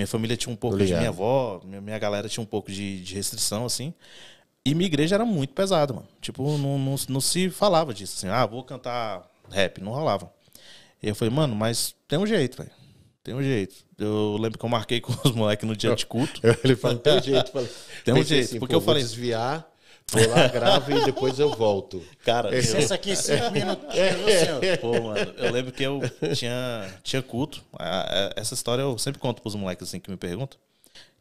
Minha família tinha um pouco Obrigado. de minha avó, minha, minha galera tinha um pouco de, de restrição, assim. E minha igreja era muito pesada, mano. Tipo, não, não, não se falava disso, assim, ah, vou cantar rap. Não rolava. E eu falei, mano, mas tem um jeito, velho. Tem um jeito. Eu lembro que eu marquei com os moleques no dia de culto. Ele falou, tem um jeito. Falei, tem um jeito. Assim, porque eu falei. desviar. Vou lá, gravo e depois eu volto. Cara, Essa aqui, cinco é. minutos. É. É. Pô, mano, eu lembro que eu tinha, tinha culto. Ah, essa história eu sempre conto pros moleques assim que me perguntam.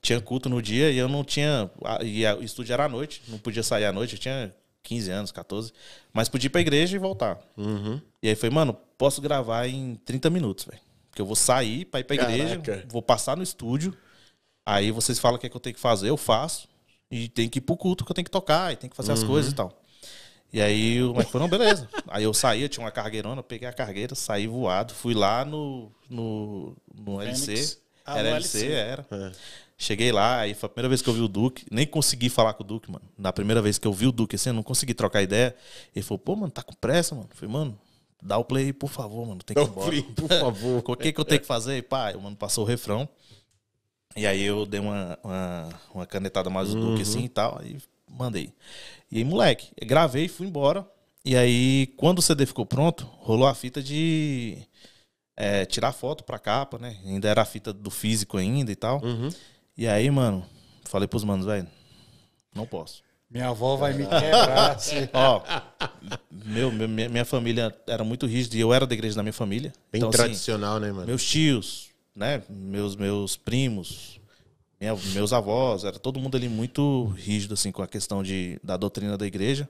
Tinha culto no dia e eu não tinha. Ah, e o estúdio era à noite, não podia sair à noite, eu tinha 15 anos, 14. Mas podia ir pra igreja e voltar. Uhum. E aí foi, mano, posso gravar em 30 minutos, velho. Porque eu vou sair pra ir pra igreja, Caraca. vou passar no estúdio. Aí vocês falam o que, é que eu tenho que fazer, eu faço. E tem que ir pro culto que eu tenho que tocar, e tem que fazer uhum. as coisas e tal. E aí o Mike falou, não, beleza. aí eu saí, eu tinha uma cargueirona, eu peguei a cargueira, saí voado, fui lá no, no, no LC. Ah, era LC, LC, era. É. Cheguei lá, aí foi a primeira vez que eu vi o Duque. Nem consegui falar com o Duque, mano. Na primeira vez que eu vi o Duque, assim, eu não consegui trocar ideia. Ele falou, pô, mano, tá com pressa, mano. Eu falei, mano, dá o play aí, por favor, mano. Tem que ir embora. por favor. o que, que eu tenho que fazer? Pai, o mano passou o refrão. E aí eu dei uma, uma, uma canetada mais assim, uhum. que assim e tal, aí mandei. E aí, moleque, gravei, fui embora. E aí, quando o CD ficou pronto, rolou a fita de é, tirar foto pra capa, né? Ainda era a fita do físico ainda e tal. Uhum. E aí, mano, falei pros manos, velho, não posso. Minha avó vai me quebrar. Assim. Ó, meu, minha família era muito rígida e eu era da igreja da minha família. Bem então, assim, tradicional, assim, né, mano? Meus tios, né? Meus, meus primos, minha, meus avós, era todo mundo ali muito rígido, assim, com a questão de, da doutrina da igreja.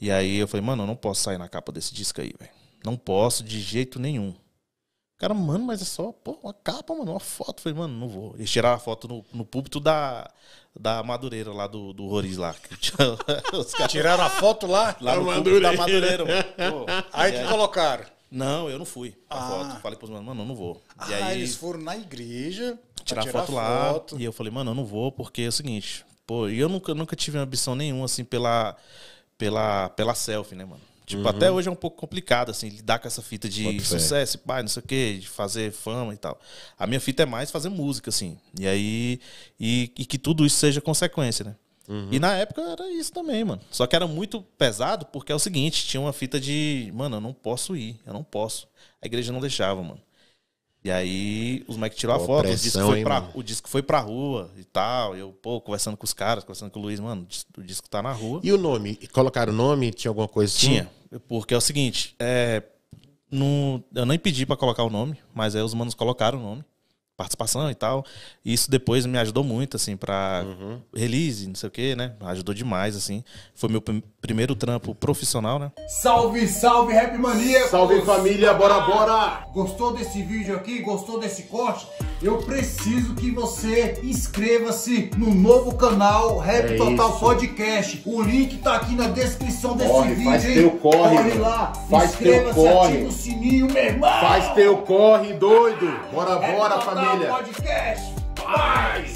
E aí eu falei, mano, eu não posso sair na capa desse disco aí, velho. Não posso, de jeito nenhum. cara, mano, mas é só, pô, uma capa, mano, uma foto. foi falei, mano, não vou. E tiraram a foto no, no púlpito da, da Madureira, lá do, do Roriz, lá. Tiraram a foto lá? Lá no da Madureira, mano. Pô, aí é. que aí... colocaram. Não, eu não fui pra ah. foto. Falei pros mano, mano, eu não vou. E ah, aí, eles foram na igreja tirar, tirar foto, lá. E eu falei, mano, eu não vou porque é o seguinte, pô, e eu nunca, nunca tive ambição nenhuma assim pela pela pela selfie, né, mano? Tipo, uhum. até hoje é um pouco complicado, assim, lidar com essa fita de sucesso, pai, não sei o quê, de fazer fama e tal. A minha fita é mais fazer música, assim. E aí. E, e que tudo isso seja consequência, né? Uhum. E na época era isso também, mano. Só que era muito pesado porque é o seguinte: tinha uma fita de, mano, eu não posso ir, eu não posso. A igreja não deixava, mano. E aí os Mike tirou a foto, pressão, o, disco foi hein, pra, o disco foi pra rua e tal. Eu, pô, conversando com os caras, conversando com o Luiz, mano, o disco tá na rua. E o nome? Colocaram o nome? Tinha alguma coisa assim? Tinha, porque é o seguinte, é, no, eu nem pedi para colocar o nome, mas aí os manos colocaram o nome participação e tal. E isso depois me ajudou muito, assim, pra uhum. release, não sei o que, né? Ajudou demais, assim. Foi meu primeiro trampo profissional, né? Salve, salve, Rap Mania! Salve, família, bora, bora! Gostou desse vídeo aqui? Gostou desse corte? Eu preciso que você inscreva-se no novo canal Rap é Total isso. Podcast. O link tá aqui na descrição desse corre, vídeo. Faz hein? teu corre, corre lá, faz teu corre. ativa o sininho, meu irmão. Faz teu corre, doido. Bora, Rap bora, família família. Podcast. Paz.